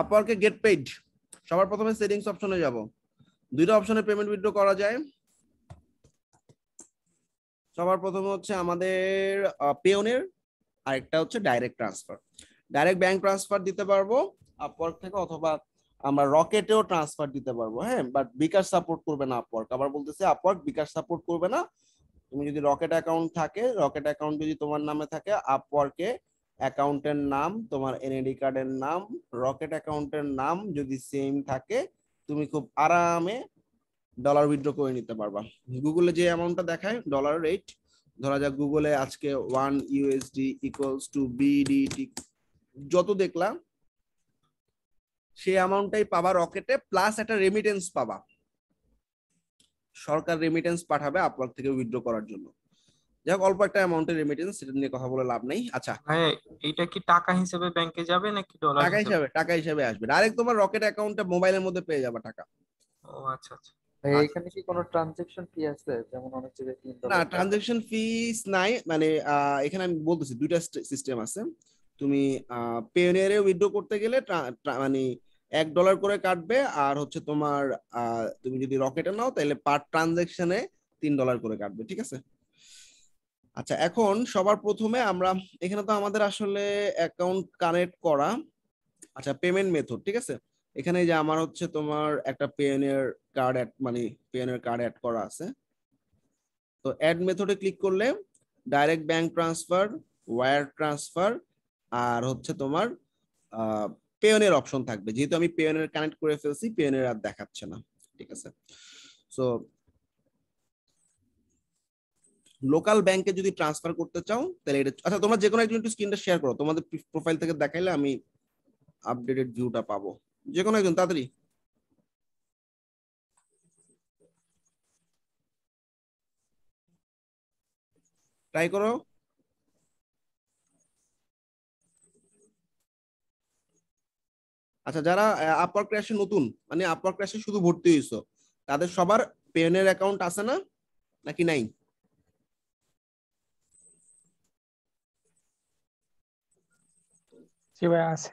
আপওয়ার্কে gate paid সবার প্রথমে settings অপশনে যাব দুইটা অপশনে পেমেন্ট উইথড্র করা যায় সবার প্রথমে হচ্ছে আমাদের পেওনের আর একটা হচ্ছে direct transfer direct bank transfer দিতে পারবো আপওয়ার্ক থেকে অথবা আমরা রকেটেও ট্রান্সফার দিতে পারবো হ্যাঁ বাট বিকাশ সাপোর্ট করবে না আপওয়ার্ক আবার বলতেছে আপওয়ার্ক বিকাশ সাপোর্ট করবে না তুমি যদি রকেট অ্যাকাউন্ট থাকে রকেট অ্যাকাউন্ট যদি তোমার নামে থাকে আপওয়ার্কে অ্যাকাউন্টের নাম তোমার এনএডি কার্ডের নাম রকেট অ্যাকাউন্টের নাম যদি সেম থাকে তুমি খুব আরামে ডলার উইথড্র করে নিতে পারবা গুগলে যে অ্যামাউন্টটা দেখায় ডলার রেট ধরা যাক গুগলে আজকে one USD equals to BDT যত দেখলাম সেই অ্যামাউন্টটাই পাবা রকেটে প্লাস একটা রেমিটেন্স পাবা সরকার রেমিটেন্স পাঠাবে আপনার থেকে উইথড্র করার জন্য যাই হোক অল্প একটা অ্যামাউন্টের রেমিটেন্স সেটা নিয়ে কথা বলে লাভ নেই আচ্ছা এটা কি টাকা হিসেবে ব্যাংকে যাবে নাকি ডলার টাকা হিসেবে টাকা হিসেবে আসবে ডাইরেক্ট তোমার রকেট অ্যাকাউন্টে মোবাইলের মধ্যে পেয়ে যাবে টাকা ও আচ্ছা আচ্ছা, আচ্ছা। এখানে কি কোনো ট্রানজেকশন ফি আছে যেমন অনেক জায়গায় না ট্রানজেকশন ফিস নাই মানে এখানে আমি বলতেছি দুইটা সিস্টেম আছে তুমি পেওনিয়ারে উইথড্র করতে গেলে মানে এক ডলার করে কাটবে আর হচ্ছে তোমার তুমি যদি রকেটে নাও তাহলে পার ট্রানজেকশনে তিন ডলার করে কাটবে ঠিক আছে আচ্ছা এখন সবার প্রথমে আমরা এখানে তো আমাদের আসলে অ্যাকাউন্ট কানেক্ট করা আচ্ছা পেমেন্ট মেথড ঠিক আছে এখানে যে আমার হচ্ছে তোমার একটা পেনের কার্ড অ্যাড মানে পেনের কার্ড অ্যাড করা আছে তো অ্যাড মেথডে ক্লিক করলে direct bank transfer wire transfer আর হচ্ছে তোমার পেয়নের অপশন থাকবে যেহেতু আমি পেয়নের কানেক্ট করে ফেলছি পেয়নের আর দেখাচ্ছে না ঠিক আছে সো লোকাল ব্যাংকে যদি ট্রান্সফার করতে চাও তাহলে এটা আচ্ছা তোমরা যে কোনো একজন একটু স্ক্রিনটা শেয়ার করো তোমাদের প্রোফাইল থেকে দেখাইলে আমি আপডেটেড ভিউটা পাবো যে কোনো একজন তাড়াতাড়ি ট্রাই করো আচ্ছা যারা আপার ক্র্যাশে নতুন মানে আপার ক্র্যাশে শুধু ভর্তি হয়েছো তাদের সবার পেনের অ্যাকাউন্ট আছে না নাকি নাই জি ভাই আছে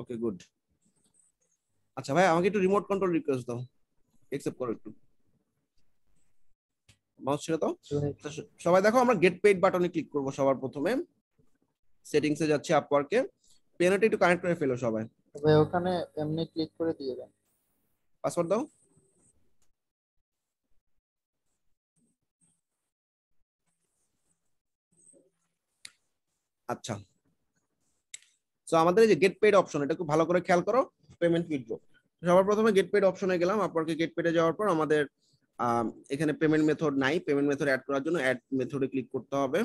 ওকে গুড আচ্ছা ভাই আমাকে একটু রিমোট কন্ট্রোল রিকোয়েস্ট দাও একসেপ্ট করো একটু মাউস ছেড়ে দাও সবাই দেখো আমরা গেট পেইড বাটনে ক্লিক করব সবার প্রথমে সেটিংসে যাচ্ছে আপওয়ার্কে পেনটা একটু কানেক্ট করে ফেলো সবাই তবে ওখানে এমনি ক্লিক করে দিয়ে দাও পাসওয়ার্ড দাও আচ্ছা সো আমাদের এই যে গেট পেড অপশন এটা খুব ভালো করে খেয়াল করো পেমেন্ট উইথড্র সবার প্রথমে গেট পেড অপশনে গেলাম আপনাকে গেট পেডে যাওয়ার পর আমাদের এখানে পেমেন্ট মেথড নাই পেমেন্ট মেথড অ্যাড করার জন্য অ্যাড মেথডে ক্লিক করতে হবে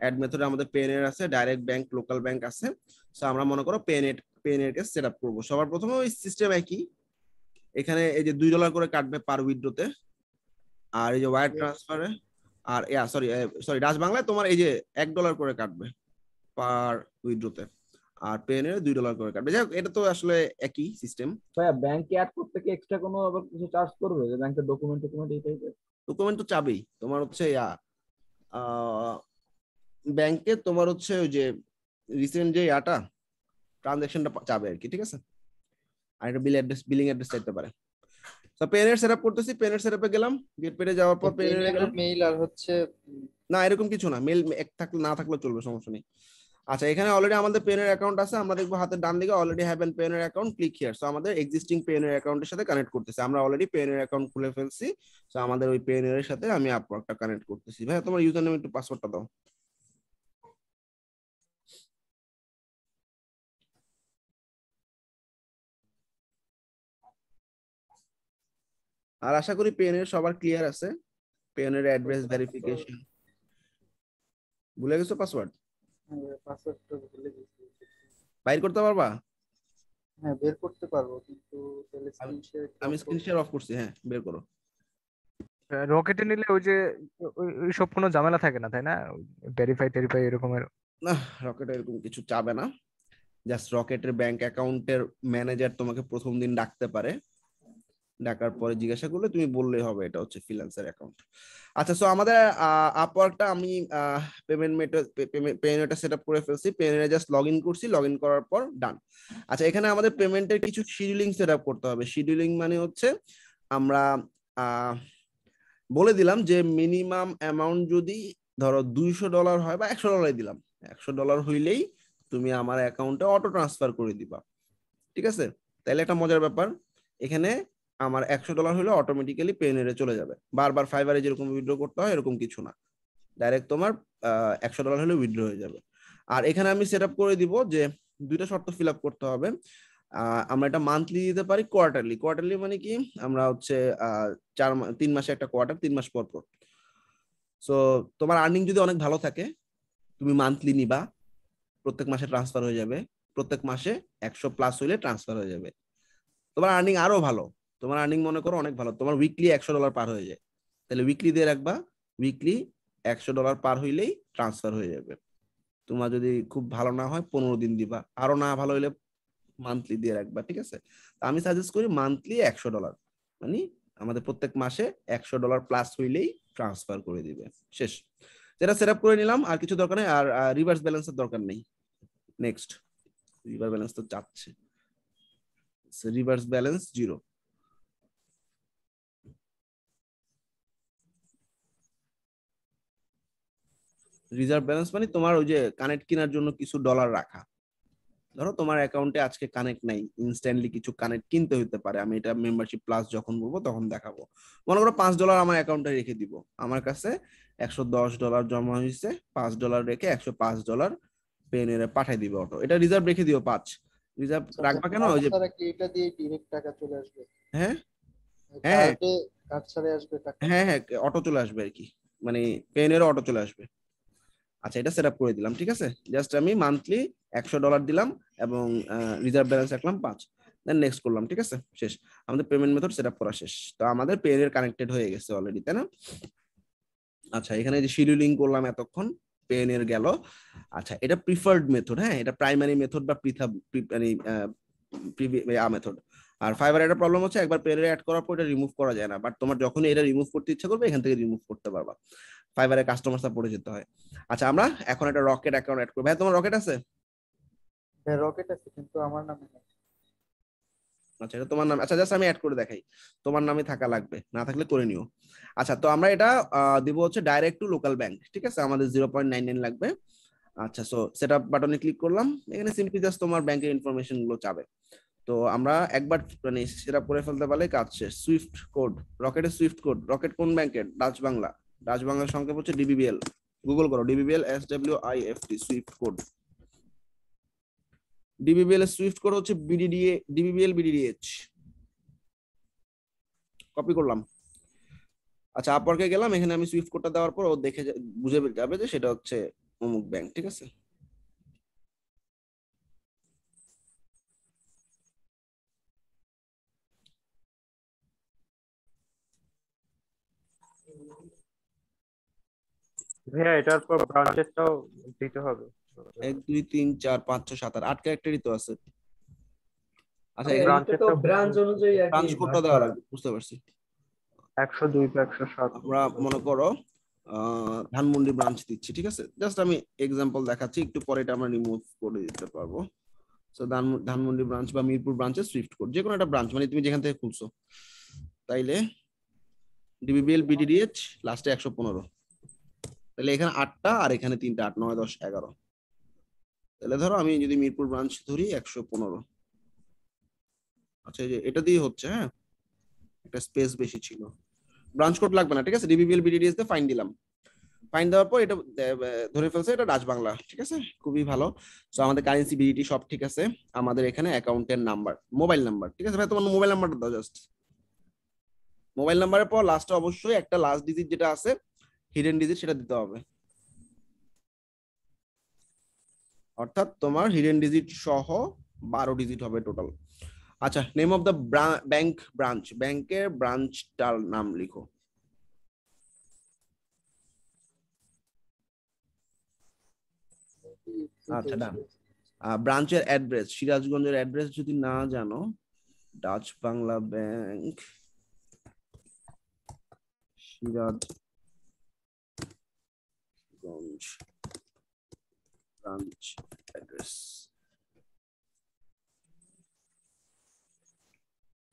অ্যাড মেথডে আমাদের পেনের আছে ডাইরেক্ট ব্যাংক লোকাল ব্যাংক আছে সো আমরা মনে করো পেনের পেনের কেস সেট আপ করবো সবার প্রথমে ওই সিস্টেম একই এখানে এই যে দুই ডলার করে কাটবে পার উইথড্রোতে আর এই যে ওয়ার ট্রান্সফারে আর সরি সরি ডাচ বাংলায় তোমার এই যে এক ডলার করে কাটবে পার উইথড্রোতে আর পেনের দুই ডলার করে কাটবে যাই এটা তো আসলে একই সিস্টেম ভাইয়া ব্যাংকে অ্যাড করতে কি এক্সট্রা কোনো আবার কিছু চার্জ করবে যে ব্যাংকের ডকুমেন্ট ডকুমেন্ট এই টাইপের ডকুমেন্ট তো চাবেই তোমার হচ্ছে ইয়া ব্যাংকে তোমার হচ্ছে ওই যে রিসেন্ট যে ইয়াটা ট্রানজ্যাকশনটা চাবে আর কি ঠিক আছে আর একটা বিল অ্যাড্রেস বিলিং অ্যাড্রেস চাইতে পারে তো পেনের সেটআপ করতেছি পেনের সেটআপে গেলাম গেট পেটে যাওয়ার পর পেনের মেইল আর হচ্ছে না এরকম কিছু না মেইল এক থাকলে না থাকলে চলবে সমস্যা নেই আচ্ছা এখানে অলরেডি আমাদের পেনের অ্যাকাউন্ট আছে আমরা দেখবো হাতের ডান দিকে already have an Payoneer account click here so আমাদের এক্সিস্টিং পেনের অ্যাকাউন্টের সাথে কানেক্ট করতেছি আমরা অলরেডি পেনের অ্যাকাউন্ট খুলে ফেলছি সো আমাদের ওই পেনের সাথে আমি আপওয়ার্কটা কানেক্ট করতেছি ভাই তোমার ইউজার নেম একটু পাসওয়ার্ডটা দাও আর আশা করি পেনের সবার ক্লিয়ার আছে পেনের অ্যাড্রেস ভেরিফিকেশন ভুলে গেছো পাসওয়ার্ড হ্যাঁ, বাইর করতে পারবা হ্যাঁ বের করতে পারবো কিন্তু তাহলে স্ক্রিন শেয়ার আমি স্ক্রিন শেয়ার অফ করছি হ্যাঁ বের করো রকেটে হ্যাঁ, নিলে ওই যে ওই সব কোনো ঝামেলা থাকে না তাই না ভেরিফাই টেরিফাই এরকমের না রকেটে এরকম কিছু চাবে না জাস্ট রকেটের ব্যাংক অ্যাকাউন্টের ম্যানেজার তোমাকে প্রথম দিন ডাকতে পারে ডাকার পরে জিজ্ঞাসা করলে তুমি বললেই হবে এটা হচ্ছে ফ্রিল্যান্সার অ্যাকাউন্ট আচ্ছা সো আমাদের আপওয়ার্কটা আমি পেমেন্ট মেটা পেমেন্টটা সেট আপ করে ফেলছি পেমেন্টে জাস্ট লগ ইন করছি লগ ইন করার পর ডান আচ্ছা এখানে আমাদের পেমেন্টের কিছু শিডিউলিং সেট আপ করতে হবে শিডিউলিং মানে হচ্ছে আমরা বলে দিলাম যে মিনিমাম অ্যামাউন্ট যদি ধরো দুইশো ডলার হয় বা একশো ডলার দিলাম একশো ডলার হইলেই তুমি আমার অ্যাকাউন্টে অটো ট্রান্সফার করে দিবা ঠিক আছে তাহলে একটা মজার ব্যাপার এখানে আমার একশো ডলার হলে অটোমেটিক্যালি পেনেরে চলে যাবে বারবার ফাইবারে যেরকম উইড্রো করতে হয় এরকম কিছু না ডাইরেক্ট তোমার একশো ডলার হলে উইড্রো হয়ে যাবে আর এখানে আমি সেট করে দিব যে দুইটা শর্ত ফিল আপ করতে হবে আমরা এটা মান্থলি দিতে পারি কোয়ার্টারলি কোয়ার্টারলি মানে কি আমরা হচ্ছে চার তিন মাসে একটা কোয়ার্টার তিন মাস পর পর সো তোমার আর্নিং যদি অনেক ভালো থাকে তুমি মান্থলি নিবা প্রত্যেক মাসে ট্রান্সফার হয়ে যাবে প্রত্যেক মাসে একশো প্লাস হইলে ট্রান্সফার হয়ে যাবে তোমার আর্নিং আরো ভালো তোমার আর্নিং মনে করো অনেক ভালো তোমার উইকলি একশো ডলার পার হয়ে যায় তাহলে উইকলি দিয়ে রাখবা উইকলি একশো ডলার পার হইলেই ট্রান্সফার হয়ে যাবে তোমার যদি খুব ভালো না হয় পনেরো দিন দিবা আরো না ভালো হইলে মান্থলি দিয়ে রাখবা ঠিক আছে আমি সাজেস্ট করি মান্থলি একশো ডলার মানে আমাদের প্রত্যেক মাসে একশো ডলার প্লাস হইলেই ট্রান্সফার করে দিবে শেষ যেটা সেট আপ করে নিলাম আর কিছু দরকার নেই আর রিভার্স ব্যালেন্সের দরকার নেই নেক্সট রিভার্স ব্যালেন্স তো চাচ্ছে reverse balance zero reserve balance মানে তোমার ওই যে কানেক্ট কেনার জন্য কিছু ডলার রাখা ধরো তোমার অ্যাকাউন্টে আজকে কানেক্ট নাই ইনস্ট্যান্টলি কিছু কানেক্ট কিনতে হতে পারে আমি এটা মেম্বারশিপ প্লাস যখন বলবো তখন দেখাবো মনে করো পাঁচ ডলার আমার অ্যাকাউন্টে রেখে দিব আমার কাছে একশো দশ ডলার জমা হয়েছে পাঁচ ডলার রেখে একশো পাঁচ ডলার পেনের পাঠিয়ে দিবে অটো এটা রিজার্ভ রেখে দিও পাঁচ রিজার্ভ আচ্ছা, রাখবা কেন ওই যে এটা দিয়ে টাকা চলে আসবে হ্যাঁ হ্যাঁ কার্ড আসবে টাকা হ্যাঁ হ্যাঁ অটো চলে আসবে আর কি মানে পেনের অটো চলে আসবে আচ্ছা এটা সেট আপ করে দিলাম ঠিক আছে জাস্ট আমি মান্থলি একশো ডলার দিলাম এবং রিজার্ভ ব্যালেন্স রাখলাম পাঁচ দেন নেক্সট করলাম ঠিক আছে শেষ আমাদের পেমেন্ট মেথড সেট আপ করা শেষ তো আমাদের পেয়ের কানেক্টেড হয়ে গেছে অলরেডি তাই না আচ্ছা এখানে যে শিডিউলিং করলাম এতক্ষণ পেনের গেল আচ্ছা এটা প্রিফার্ড মেথড হ্যাঁ এটা প্রাইমারি মেথড বা পৃথা মানে মেথড আর ফাইবার একটা প্রবলেম হচ্ছে একবার পেয়ারে অ্যাড করার পর এটা রিমুভ করা যায় না বাট তোমার যখন এটা রিমুভ করতে ইচ্ছা করবে এখান থেকে রিমুভ করতে পারবা ফাইবারের কাস্টমার সাপোর্টে যেতে হয় আচ্ছা আমরা এখন একটা রকেট অ্যাকাউন্ট অ্যাড করব ভাই তোমার রকেট আছে রকেট হ্যাঁ, আছে কিন্তু আমার নামে আচ্ছা এটা তোমার নাম আচ্ছা জাস্ট আমি অ্যাড করে দেখাই তোমার নামে থাকা লাগবে না থাকলে করে নিও আচ্ছা তো আমরা এটা দিব হচ্ছে ডাইরেক্ট টু লোকাল ব্যাংক ঠিক আছে আমাদের জিরো পয়েন্ট নাইন নাইন লাগবে আচ্ছা সো সেটআপ বাটনে ক্লিক করলাম এখানে সিম্পলি জাস্ট তোমার ব্যাংকের ইনফরমেশন গুলো চাবে তো আমরা একবার মানে সেটা করে ফেলতে পারলে কাজ শেষ সুইফট কোড রকেটের সুইফট কোড রকেট কোন ব্যাংকের ডাচ বাংলা ডাচ বাংলার সংক্ষেপ হচ্ছে ডিবিবিএল গুগল করো DBBL S W I F T swift code DBBL এর সুইফট কোড হচ্ছে বিডিডিএ ডিবিবিএল বিডিডিএইচ কপি করলাম আচ্ছা আপওয়ার্কে গেলাম এখানে আমি সুইফট কোডটা দেওয়ার পর ও দেখে বুঝে যাবে যে সেটা হচ্ছে অমুক ব্যাংক ঠিক আছে হ্যাঁ এটার পর ব্রাঞ্চেসটাও দিতে হবে এক দুই তিন চার পাঁচ ছয় সাত আট ক্যারেক্টারই তো আছে আচ্ছা ব্রাঞ্চেসটা ব্রাঞ্চ অনুযায়ী ব্রাঞ্চ কোডটা দেওয়া লাগবে বুঝতে পারছি 102 বা 107 আমরা মনে করো ধানমন্ডি ব্রাঞ্চ দিচ্ছি ঠিক আছে জাস্ট আমি এক্সাম্পল দেখাচ্ছি একটু পরে এটা আমরা রিমুভ করে দিতে পারবো তো ধানমন্ডি ব্রাঞ্চ বা মিরপুর ব্রাঞ্চে সুইফট কোড যে কোনো একটা ব্রাঞ্চ মানে তুমি যেখান থেকে খুলছো তাইলে ডিবিবিএল বিডিডিএইচ লাস্টে একশো পনেরো তাহলে এখানে আটটা আর এখানে তিনটা আট নয় দশ এগারো তাহলে ধরো আমি যদি মিরপুর ব্রাঞ্চ ধরি একশো পনেরো আচ্ছা এটা দিয়ে হচ্ছে হ্যাঁ একটা স্পেস বেশি ছিল ব্রাঞ্চ কোড লাগবে না ঠিক আছে ডিবিবিএল বিডিডিএস দিয়ে ফাইন দিলাম ফাইন দেওয়ার পর এটা ধরে ফেলছে এটা রাজবাংলা ঠিক আছে খুবই ভালো সো আমাদের কারেন্সি বিডিটি সব ঠিক আছে আমাদের এখানে অ্যাকাউন্টের নাম্বার মোবাইল নাম্বার ঠিক আছে ভাই তোমার মোবাইল নাম্বারটা দাও জাস্ট মোবাইল নাম্বারের পর লাস্টে অবশ্যই একটা লাস্ট ডিজিট যেটা আছে হিডেন ডিজিট সেটা দিতে হবে অর্থাৎ তোমার হিডেন ডিজিট সহ বারো ডিজিট হবে টোটাল আচ্ছা name of the bank branch ব্যাংকের ব্রাঞ্চটার নাম লিখো আচ্ছা ডান ব্রাঞ্চের অ্যাড্রেস সিরাজগঞ্জের অ্যাড্রেস যদি না জানো Dutch Bangla bank Siraj branch address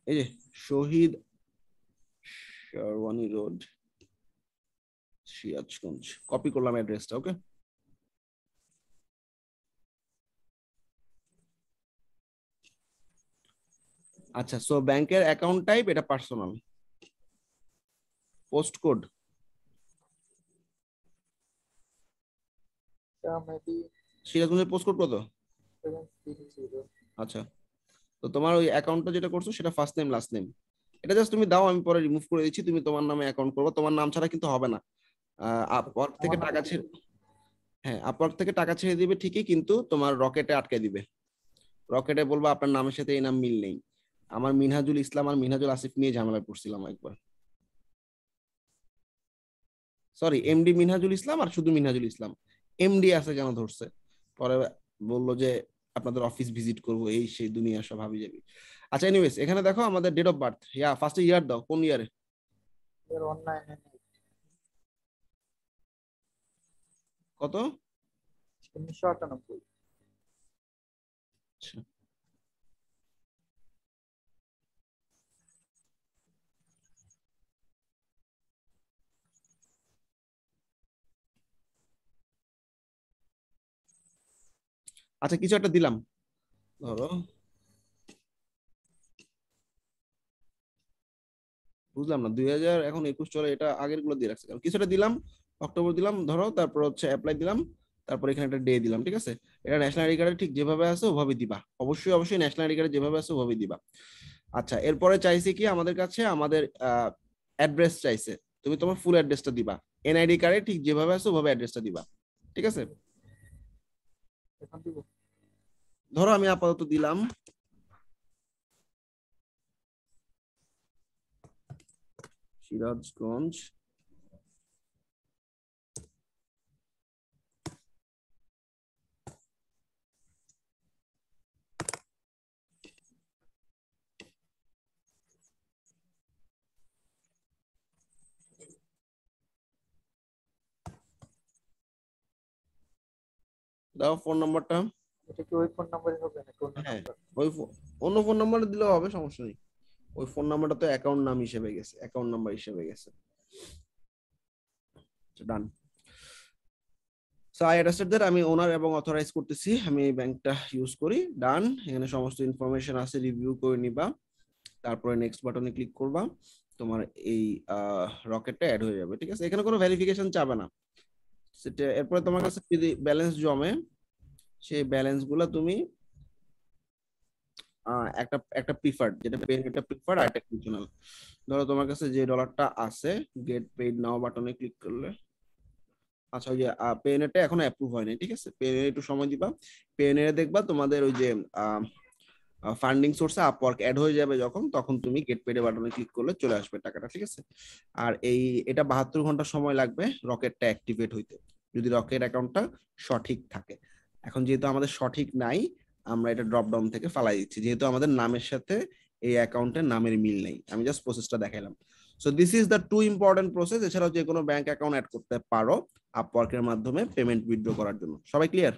এই যে শহীদ শেরওয়ানি রোড সিরাজগঞ্জ কপি করলাম অ্যাড্রেসটা ওকে আচ্ছা সো ব্যাংকের অ্যাকাউন্ট টাইপ এটা পার্সোনাল পোস্ট কোড সিরাজগঞ্জের পোস্ট কোড কত আচ্ছা তো তোমার ওই অ্যাকাউন্টটা যেটা করছো সেটা ফার্স্ট নেম লাস্ট নেম এটা জাস্ট তুমি দাও আমি পরে রিমুভ করে দিচ্ছি তুমি তোমার নামে অ্যাকাউন্ট করবে তোমার নাম ছাড়া কিন্তু হবে না আপওয়ার্ক থেকে টাকা ছেড়ে হ্যাঁ আপওয়ার্ক থেকে টাকা ছেড়ে দিবে ঠিকই কিন্তু তোমার রকেটে আটকে দিবে রকেটে বলবো আপনার নামের সাথে এই নাম মিল নেই আমার মিনহাজুল ইসলাম আর মিনহাজুল আসিফ নিয়ে ঝামেলায় পড়ছিলাম একবার সরি এমডি মিনহাজুল ইসলাম আর শুধু মিনহাজুল ইসলাম এমডি আছে কেন ধরছে পরে বললো যে আপনাদের অফিস ভিজিট করব এই সেই দুনিয়া সব হাবি যাবি আচ্ছা এনিওয়েজ এখানে দেখো আমাদের date of birth yeah first year দাও কোন ইয়ারে কত 1998 আটানব্বই আচ্ছা। আচ্ছা কিছু একটা দিলাম ধরো বুঝলাম না দুই হাজার এখন একুশ চলে এটা আগের গুলো দিয়ে রাখছে কিছুটা দিলাম অক্টোবর দিলাম ধরো তারপর হচ্ছে অ্যাপ্লাই দিলাম তারপর এখানে একটা ডে দিলাম ঠিক আছে এটা ন্যাশনাল আইডি কার্ডে ঠিক যেভাবে আছে ওভাবে দিবা অবশ্যই অবশ্যই ন্যাশনাল আইডি কার্ডে যেভাবে আছে ওভাবে দিবা আচ্ছা এরপরে চাইছে কি আমাদের কাছে আমাদের অ্যাড্রেস চাইছে তুমি তোমার ফুল অ্যাড্রেসটা দিবা এনআইডি কার্ডে ঠিক যেভাবে আছে ওভাবে অ্যাড্রেসটা দিবা ঠিক আছে ধরো আমি আপাতত দিলাম সিরাজগঞ্জ দাও ফোন নাম্বারটা এটা কি ওই ফোন নম্বরে হবে নাকি অন্য হ্যাঁ, ফোন নম্বরে দিলেও হবে সমস্যা নেই ওই ফোন নাম্বারটা তো অ্যাকাউন্ট নাম হিসেবে গেছে অ্যাকাউন্ট নাম্বার হিসেবে গেছে ডান সো আই অ্যাডাস্টেড আমি ওনার এবং অথরাইজ করতেছি আমি এই ব্যাংকটা ইউজ করি ডান এখানে সমস্ত ইনফরমেশন আছে রিভিউ করে নিবা তারপরে নেক্সট বাটনে ক্লিক করবা তোমার এই রকেটটা অ্যাড হয়ে যাবে ঠিক আছে এখানে কোনো ভেরিফিকেশন চাবে না সেটা এরপরে তোমার কাছে যদি ব্যালেন্স জমে সেই ব্যালেন্সগুলো তুমি একটা একটা প্রিফার্ড যেটা পেইড এটা প্রিফার্ড আর একটা কন্ডিশনাল ধরো তোমার কাছে যে ডলারটা আছে গেট পেইড নাও বাটনে ক্লিক করলে আচ্ছা ওই যে পেনেটা এখনো অ্যাপ্রুভ হয়নি ঠিক আছে পেনে একটু সময় দিবা পেনে দেখবা তোমাদের ওই যে ফান্ডিং সোর্সে আপওয়ার্ক অ্যাড হয়ে যাবে যখন তখন তুমি গেট পেডে বাটনে ক্লিক করলে চলে আসবে টাকাটা ঠিক আছে আর এই এটা বাহাত্তর ঘন্টা সময় লাগবে রকেটটা অ্যাক্টিভেট হইতে যদি রকেট অ্যাকাউন্টটা সঠিক থাকে এখন যেহেতু আমাদের সঠিক নাই আমরা এটা ড্রপ ডাউন থেকে ফালাই দিচ্ছি যেহেতু আমাদের নামের সাথে এই অ্যাকাউন্টের নামের মিল নেই আমি জাস্ট প্রসেসটা দেখাইলাম so this is the two important process এছাড়াও যে কোনো ব্যাংক অ্যাকাউন্ট অ্যাড করতে পারো আপওয়ার্কের মাধ্যমে পেমেন্ট উইথড্র করার জন্য সবাই ক্লিয়ার